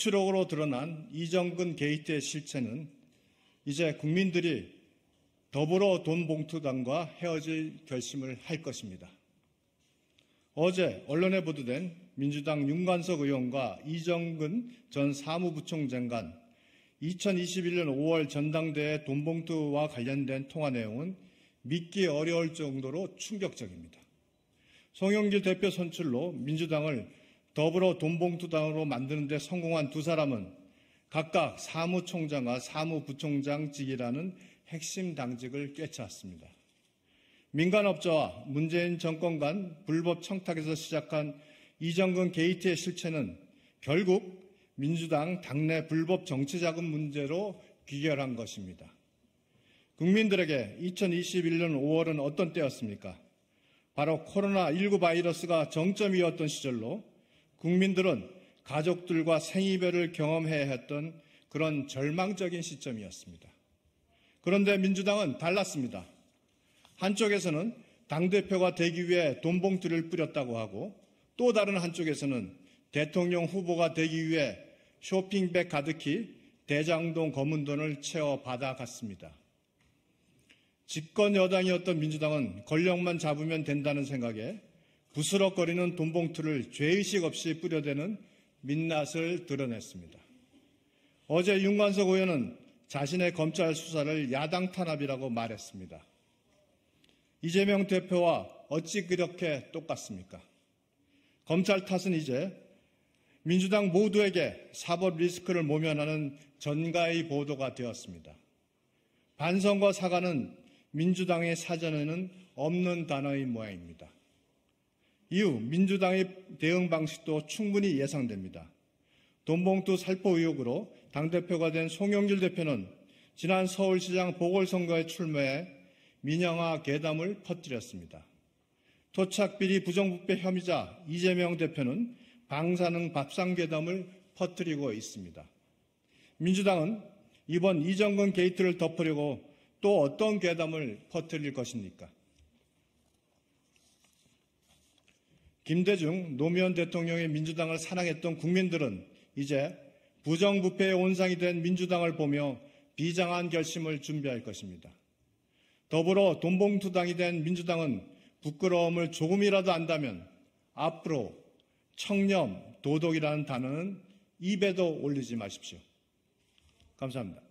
녹취록으로 드러난 이정근 게이트의 실체는 이제 국민들이 더불어 돈 봉투당과 헤어질 결심을 할 것입니다. 어제 언론에 보도된 민주당 윤관석 의원과 이정근 전 사무부총 장관 2021년 5월 전당대회 돈봉투와 관련된 통화 내용은 믿기 어려울 정도로 충격적입니다. 송영길 대표 선출로 민주당을 더불어 돈봉투당으로 만드는 데 성공한 두 사람은 각각 사무총장과 사무부총장직이라는 핵심 당직을 꿰찼습니다. 민간업자와 문재인 정권 간 불법 청탁에서 시작한 이정근 게이트의 실체는 결국 민주당 당내 불법 정치자금 문제로 귀결한 것입니다. 국민들에게 2021년 5월은 어떤 때였습니까? 바로 코로나19 바이러스가 정점이었던 시절로 국민들은 가족들과 생이별을 경험해야 했던 그런 절망적인 시점이었습니다. 그런데 민주당은 달랐습니다. 한쪽에서는 당대표가 되기 위해 돈봉투를 뿌렸다고 하고 또 다른 한쪽에서는 대통령 후보가 되기 위해 쇼핑백 가득히 대장동 검은 돈을 채워 받아갔습니다. 집권 여당이었던 민주당은 권력만 잡으면 된다는 생각에 부스럭거리는 돈봉투를 죄의식 없이 뿌려대는 민낯을 드러냈습니다. 어제 윤관석 의원은 자신의 검찰 수사를 야당 탄압이라고 말했습니다. 이재명 대표와 어찌 그렇게 똑같습니까? 검찰 탓은 이제 민주당 모두에게 사법 리스크를 모면하는 전가의 보도가 되었습니다. 반성과 사과는 민주당의 사전에는 없는 단어인 모양입니다. 이후 민주당의 대응 방식도 충분히 예상됩니다. 돈봉투 살포 의혹으로 당대표가 된 송영길 대표는 지난 서울시장 보궐선거에 출마해 민영화 개담을 퍼뜨렸습니다. 토착비리 부정부패 혐의자 이재명 대표는 방사능 밥상개담을 퍼뜨리고 있습니다. 민주당은 이번 이정근 게이트를 덮으려고 또 어떤 개담을 퍼뜨릴 것입니까? 김대중 노무현 대통령의 민주당을 사랑했던 국민들은 이제 부정부패의 온상이 된 민주당을 보며 비장한 결심을 준비할 것입니다. 더불어 돈봉투당이 된 민주당은 부끄러움을 조금이라도 안다면 앞으로 청렴, 도덕이라는 단어는 입에도 올리지 마십시오. 감사합니다.